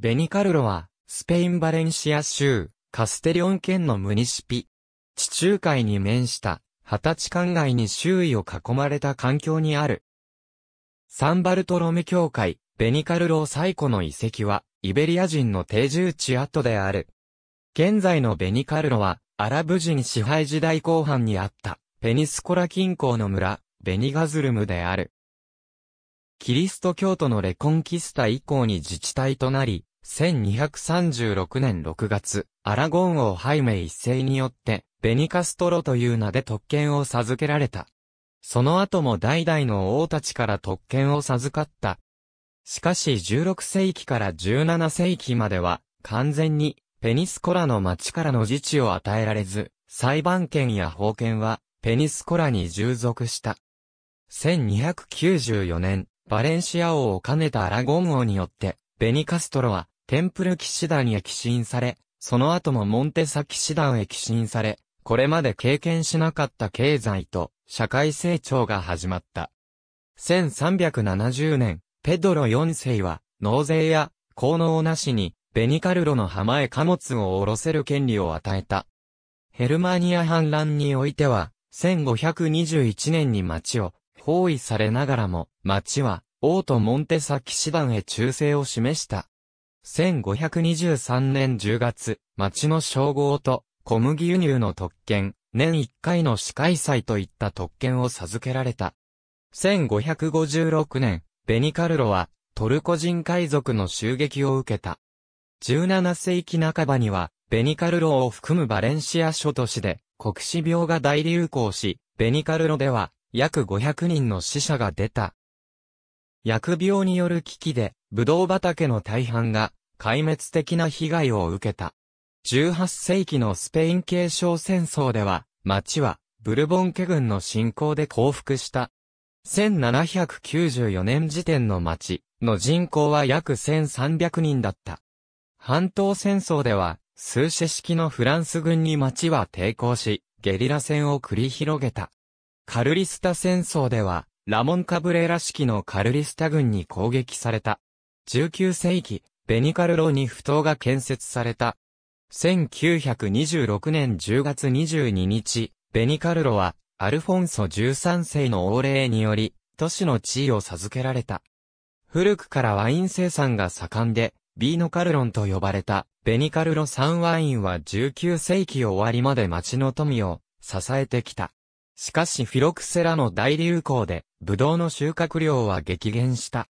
ベニカルロは、スペイン・バレンシア州、カステリョン県のムニシピ。地中海に面した、二十歳間外に周囲を囲まれた環境にある。サンバルトロメ教会、ベニカルロ最古の遺跡は、イベリア人の定住地跡である。現在のベニカルロは、アラブ人支配時代後半にあった、ペニスコラ近郊の村、ベニガズルムである。キリスト教徒のレコンキスタ以降に自治体となり、1236年6月、アラゴン王ハイメ一世によって、ベニカストロという名で特権を授けられた。その後も代々の王たちから特権を授かった。しかし16世紀から17世紀までは、完全に、ペニスコラの町からの自治を与えられず、裁判権や法権は、ペニスコラに従属した。1294年、バレンシア王を兼ねたアラゴン王によって、ベニカストロは、テンプル騎士団へ寄進され、その後もモンテサ騎士団へ寄進され、これまで経験しなかった経済と社会成長が始まった。1370年、ペドロ4世は、納税や、効能なしに、ベニカルロの浜へ貨物を下ろせる権利を与えた。ヘルマニア反乱においては、1521年に町を包囲されながらも、町は、王とモンテサ騎士団へ忠誠を示した。1523年10月、町の称号と小麦輸入の特権、年1回の司会祭といった特権を授けられた。1556年、ベニカルロはトルコ人海賊の襲撃を受けた。17世紀半ばには、ベニカルロを含むバレンシア諸都市で、国死病が大流行し、ベニカルロでは、約500人の死者が出た。薬病による危機で、ブドウ畑の大半が壊滅的な被害を受けた。18世紀のスペイン継承戦争では、町はブルボン家軍の侵攻で降伏した。1794年時点の町の人口は約1300人だった。半島戦争では、数世式のフランス軍に町は抵抗し、ゲリラ戦を繰り広げた。カルリスタ戦争では、ラモン・カブレラ式のカルリスタ軍に攻撃された。19世紀、ベニカルロに不当が建設された。1926年10月22日、ベニカルロは、アルフォンソ13世の王令により、都市の地位を授けられた。古くからワイン生産が盛んで、ビーノカルロンと呼ばれた、ベニカルロ産ワインは19世紀終わりまで町の富を支えてきた。しかしフィロクセラの大流行で、ブドウの収穫量は激減した。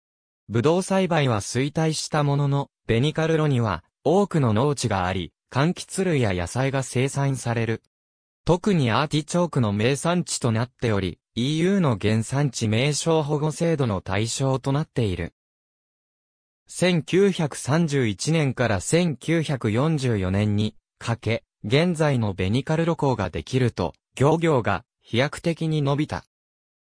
ブドウ栽培は衰退したものの、ベニカルロには多くの農地があり、柑橘類や野菜が生産される。特にアーティチョークの名産地となっており、EU の原産地名称保護制度の対象となっている。1931年から1944年にかけ、現在のベニカルロ港ができると、漁業が飛躍的に伸びた。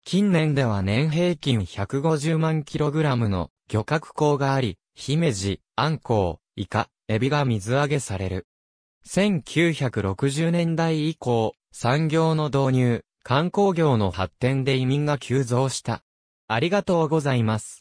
近年では年平均150万キログラムの漁獲港があり、姫路、ジ、アンコウ、イカ、エビが水揚げされる。1960年代以降、産業の導入、観光業の発展で移民が急増した。ありがとうございます。